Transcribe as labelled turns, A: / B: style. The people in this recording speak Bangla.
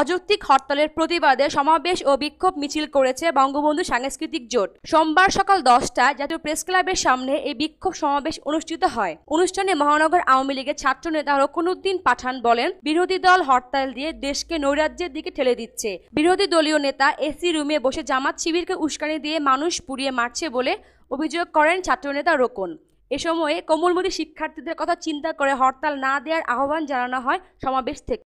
A: অযৌক্তিক হরতালের প্রতিবাদে সমাবেশ ও বিক্ষোভ মিছিল করেছে বঙ্গবন্ধু সাংস্কৃতিক জোট সোমবার সকাল দশটায় জাতীয় প্রেস ক্লাবের সামনে এই বিক্ষোভ সমাবেশ অনুষ্ঠিত হয় অনুষ্ঠানে মহানগর আওয়ামী লীগের ছাত্র নেতা রকনুদ্দিন পাঠান বলেন বিরোধী দল হরতাল দিয়ে দেশকে নৈরাজ্যের দিকে ঠেলে দিচ্ছে বিরোধী দলীয় নেতা এসি রুমে বসে জামাত শিবিরকে উস্কানি দিয়ে মানুষ পুড়িয়ে মারছে বলে অভিযোগ করেন ছাত্রনেতা রোকন এ সময়ে কোমলমতি শিক্ষার্থীদের কথা চিন্তা করে হরতাল না দেওয়ার আহ্বান জানানো হয় সমাবেশ থেকে